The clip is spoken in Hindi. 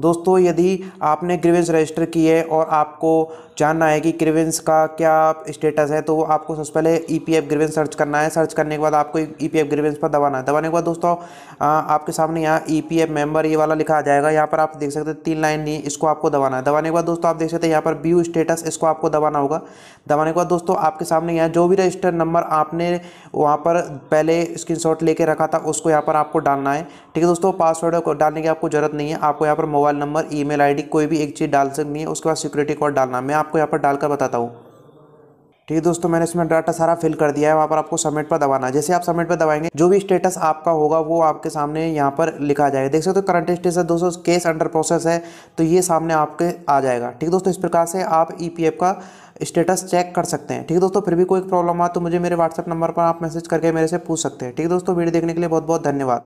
दोस्तों यदि आपने ग्रीवेंस रजिस्टर की है और आपको जानना है कि ग्रीवेंस का क्या स्टेटस है तो आपको सबसे पहले E P F grievance search करना है सर्च करने के बाद आपको ई पी एफ ग्रीवेंस पर दबाना है दबाने के बाद दोस्तों आपके सामने यहाँ ई पी एफ मेम्बर ये वाला लिखा आ जाएगा यहाँ पर आप देख सकते हैं तीन लाइन नहीं इसको आपको दबाना है दबाने के बाद दोस्तों आप देख सकते हैं यहाँ पर व्यू स्टेटस इसको आपको दबाना होगा दबाने के बाद दोस्तों आपके सामने यहाँ जो भी रजिस्टर नंबर आपने वहाँ पर पहले स्क्रीन लेके रखा था उसको यहाँ पर आपको डालना है ठीक है दोस्तों पासवर्ड डालने की आपको ज़रूरत नहीं है आपको यहाँ पर मोबाइल नंबर ईमेल आईडी कोई भी एक चीज़ डाल सकनी है उसके बाद सिक्योरिटी कोड डालना मैं आपको यहाँ पर डालकर बताता हूँ ठीक है दोस्तों मैंने इसमें डाटा सारा फिल कर दिया है वहाँ पर आपको सबमिट पर दबाना जैसे आप सबमिट पर दबाएंगे जो भी स्टेटस आपका होगा वो आपके सामने यहाँ पर लिखा जाएगा देख सकते हो तो करंट स्टेटस दोस्तों केस अंडर प्रोसेस है तो ये सामने आपके आ जाएगा ठीक दोस्तों इस प्रकार से आप ई e का स्टेटस चेक कर सकते हैं ठीक दोस्तों फिर भी कोई प्रॉब्लम आ तो मुझे मेरे व्हाट्सअप नंबर पर आप मैसेज करके मेरे से पूछ सकते हैं ठीक दोस्तों वीडियो देखने के लिए बहुत बहुत धन्यवाद